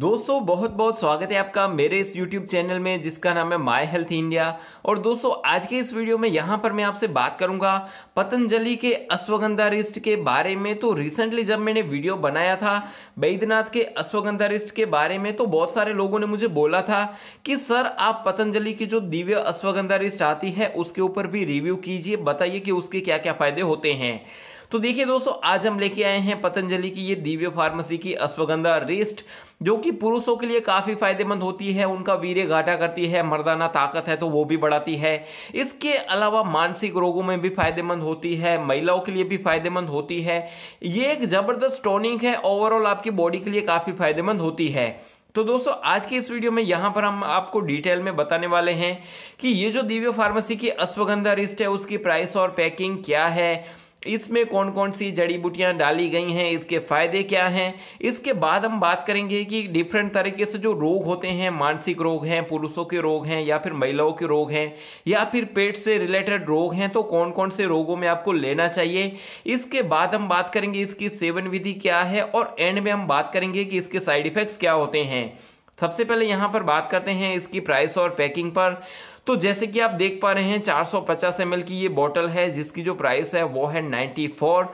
दोस्तों बहुत बहुत स्वागत है आपका मेरे इस YouTube चैनल में जिसका नाम है माई हेल्थ इंडिया और दोस्तों आज के इस वीडियो में यहाँ पर मैं आपसे बात करूंगा पतंजलि के अश्वगंधा रिस्ट के बारे में तो रिसेंटली जब मैंने वीडियो बनाया था बैद्यनाथ के अश्वगंधा रिस्ट के बारे में तो बहुत सारे लोगों ने मुझे बोला था कि सर आप पतंजलि की जो दिव्य अश्वगंधा रिस्ट आती है उसके ऊपर भी रिव्यू कीजिए बताइए कि उसके क्या क्या फायदे होते हैं तो देखिए दोस्तों आज हम लेके आए हैं पतंजलि की ये दिव्य फार्मेसी की अश्वगंधा रेस्ट जो कि पुरुषों के लिए काफी फायदेमंद होती है उनका वीर्य घाटा करती है मर्दाना ताकत है तो वो भी बढ़ाती है इसके अलावा मानसिक रोगों में भी फायदेमंद होती है महिलाओं के लिए भी फायदेमंद होती है ये एक जबरदस्त टॉनिक है ओवरऑल आपकी बॉडी के लिए काफी फायदेमंद होती है तो दोस्तों आज के इस वीडियो में यहाँ पर हम आपको डिटेल में बताने वाले हैं कि ये जो दिव्य फार्मेसी की अश्वगंधा रिस्ट है उसकी प्राइस और पैकिंग क्या है इसमें कौन कौन सी जड़ी बूटियां डाली गई हैं इसके फायदे क्या हैं इसके बाद हम बात करेंगे कि डिफरेंट तरीके से जो रोग होते हैं मानसिक रोग हैं पुरुषों के रोग हैं या फिर महिलाओं के रोग हैं या फिर पेट से रिलेटेड रोग हैं तो कौन कौन से रोगों में आपको लेना चाहिए इसके बाद हम बात करेंगे इसकी सेवन विधि क्या है और एंड में हम बात करेंगे कि इसके साइड इफेक्ट्स क्या होते हैं सबसे पहले यहाँ पर बात करते हैं इसकी प्राइस और पैकिंग पर तो जैसे कि आप देख पा रहे हैं 450 सौ की ये बॉटल है जिसकी जो प्राइस है वो है 94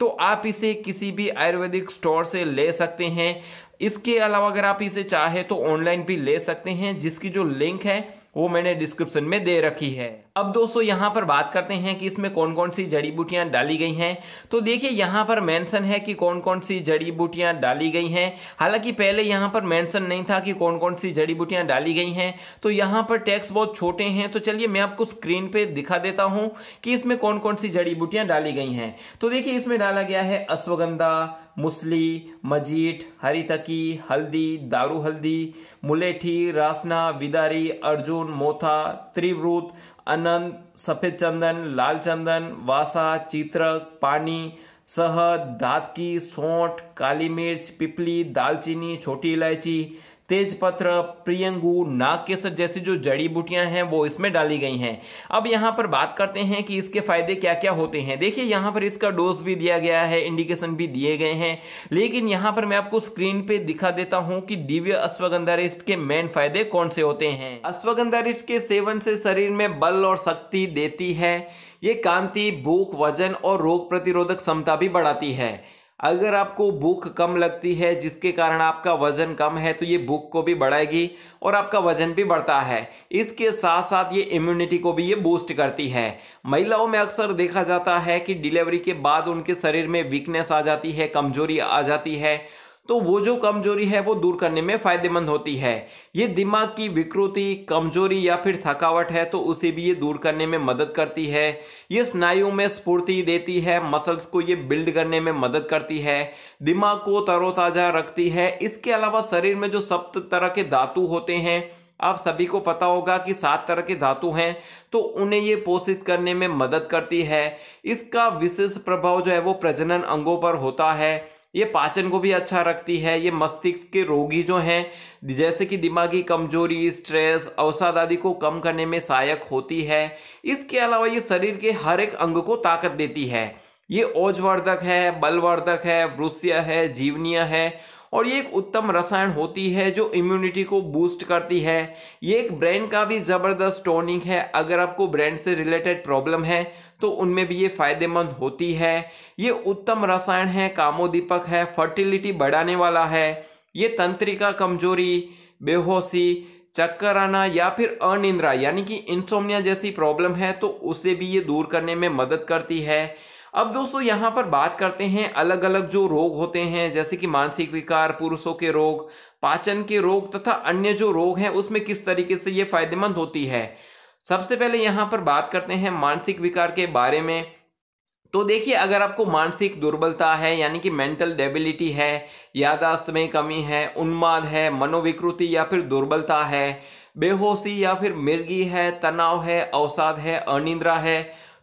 तो आप इसे किसी भी आयुर्वेदिक स्टोर से ले सकते हैं इसके अलावा अगर आप इसे चाहे तो ऑनलाइन भी ले सकते हैं जिसकी जो लिंक है वो मैंने डिस्क्रिप्शन में दे रखी है अब दोस्तों यहाँ पर बात करते हैं कि इसमें कौन कौन सी जड़ी बूटियां डाली गई हैं तो देखिए यहाँ पर मेंशन है कि कौन कौन सी जड़ी बूटियां डाली गई हैं हालांकि पहले यहाँ पर मेंशन नहीं था कि कौन कौन सी जड़ी बूटियां डाली गई हैं तो यहाँ पर टैक्स बहुत छोटे हैं तो चलिए मैं आपको स्क्रीन पर दिखा देता हूँ कि इसमें कौन कौन सी जड़ी बूटियाँ डाली गई हैं तो देखिए इसमें डाला गया है अश्वगंधा मुसली मजीठ हरितकी हल्दी दारू हल्दी मुलेठी रासना विदारी अर्जुन मोथा त्रिवृत अनंत सफेद चंदन लाल चंदन वासा चित्रक पानी सहद की सौठ काली मिर्च पिपली दालचीनी छोटी इलायची तेजपत्र प्रियंगू नागकेसर जैसी जो जड़ी बूटियां हैं वो इसमें डाली गई हैं अब यहाँ पर बात करते हैं कि इसके फायदे क्या क्या होते हैं देखिए यहाँ पर इसका डोज भी दिया गया है इंडिकेशन भी दिए गए हैं लेकिन यहाँ पर मैं आपको स्क्रीन पे दिखा देता हूँ कि दिव्य अश्वगंधा रिस्ट के मेन फायदे कौन से होते हैं अश्वगंधा रिस्ट के सेवन से शरीर में बल और शक्ति देती है ये कांति भूख वजन और रोग प्रतिरोधक क्षमता भी बढ़ाती है अगर आपको भूख कम लगती है जिसके कारण आपका वजन कम है तो ये भूख को भी बढ़ाएगी और आपका वजन भी बढ़ता है इसके साथ साथ ये इम्यूनिटी को भी ये बूस्ट करती है महिलाओं में अक्सर देखा जाता है कि डिलीवरी के बाद उनके शरीर में वीकनेस आ जाती है कमजोरी आ जाती है तो वो जो कमजोरी है वो दूर करने में फायदेमंद होती है ये दिमाग की विकृति कमजोरी या फिर थकावट है तो उसे भी ये दूर करने में मदद करती है ये स्नायु में स्फूर्ति देती है मसल्स को ये बिल्ड करने में मदद करती है दिमाग को तरोताजा रखती है इसके अलावा शरीर में जो सप्त तरह के धातु होते हैं आप सभी को पता होगा कि सात तरह के धातु हैं तो उन्हें ये पोषित करने में मदद करती है इसका विशेष प्रभाव जो है वो प्रजनन अंगों पर होता है ये पाचन को भी अच्छा रखती है ये मस्तिष्क के रोगी जो हैं जैसे कि दिमागी कमजोरी स्ट्रेस अवसाद आदि को कम करने में सहायक होती है इसके अलावा ये शरीर के हर एक अंग को ताकत देती है ये ओजवर्धक है बलवर्धक है वृस्य है जीवनीय है और ये एक उत्तम रसायन होती है जो इम्यूनिटी को बूस्ट करती है ये एक ब्रेन का भी ज़बरदस्त टोनिंग है अगर आपको ब्रेन से रिलेटेड प्रॉब्लम है तो उनमें भी ये फायदेमंद होती है ये उत्तम रसायन है कामोदीपक है फर्टिलिटी बढ़ाने वाला है ये तंत्रिका कमजोरी बेहोशी चक्कर आना या फिर अनिंद्रा यानी कि इंसोमिया जैसी प्रॉब्लम है तो उसे भी ये दूर करने में मदद करती है अब दोस्तों यहाँ पर बात करते हैं अलग अलग जो रोग होते हैं जैसे कि मानसिक विकार पुरुषों के रोग पाचन के रोग तथा अन्य जो रोग हैं उसमें किस तरीके से ये फायदेमंद होती है सबसे पहले यहाँ पर बात करते हैं मानसिक विकार के बारे में तो देखिए अगर आपको मानसिक दुर्बलता है यानी कि मेंटल डेबिलिटी है यादाश्त में कमी है उन्माद है मनोविकृति या फिर दुर्बलता है बेहोशी या फिर मिर्गी है तनाव है अवसाद है अनिंद्रा है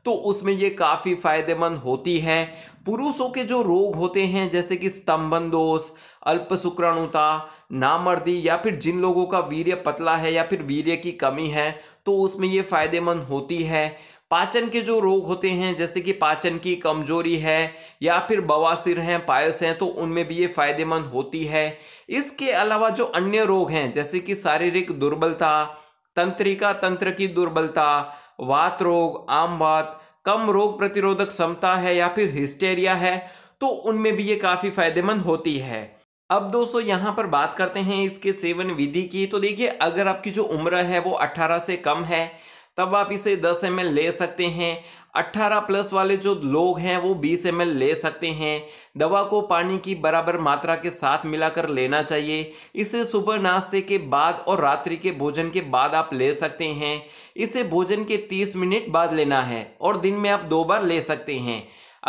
तो उसमें ये काफ़ी फायदेमंद होती है पुरुषों के जो रोग होते हैं जैसे कि स्तंभन दोष अल्प शुक्राणुता नामर्दी या फिर जिन लोगों का वीर्य पतला है या फिर वीर्य की कमी है तो उसमें ये फायदेमंद होती है पाचन के जो रोग होते हैं जैसे कि पाचन की कमजोरी है या फिर बवासीर हैं पायस हैं तो उनमें भी ये फायदेमंद होती है इसके अलावा जो अन्य रोग हैं जैसे कि शारीरिक दुर्बलता तंत्रिका तंत्र की दुर्बलता वात रोग आम बात कम रोग प्रतिरोधक क्षमता है या फिर हिस्टेरिया है तो उनमें भी ये काफ़ी फायदेमंद होती है अब दोस्तों यहाँ पर बात करते हैं इसके सेवन विधि की तो देखिए अगर आपकी जो उम्र है वो 18 से कम है तब आप इसे 10 एम ले सकते हैं 18 प्लस वाले जो लोग हैं वो 20 एम ले सकते हैं दवा को पानी की बराबर मात्रा के साथ मिलाकर लेना चाहिए इसे सुबह नाश्ते के बाद और रात्रि के भोजन के बाद आप ले सकते हैं इसे भोजन के 30 मिनट बाद लेना है और दिन में आप दो बार ले सकते हैं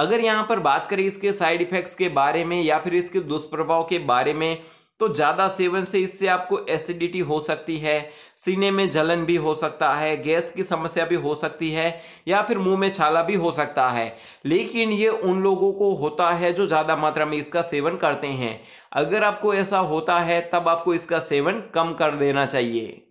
अगर यहाँ पर बात करें इसके साइड इफ़ेक्ट्स के बारे में या फिर इसके दुष्प्रभाव के बारे में तो ज़्यादा सेवन से इससे आपको एसिडिटी हो सकती है सीने में जलन भी हो सकता है गैस की समस्या भी हो सकती है या फिर मुंह में छाला भी हो सकता है लेकिन ये उन लोगों को होता है जो ज़्यादा मात्रा में इसका सेवन करते हैं अगर आपको ऐसा होता है तब आपको इसका सेवन कम कर देना चाहिए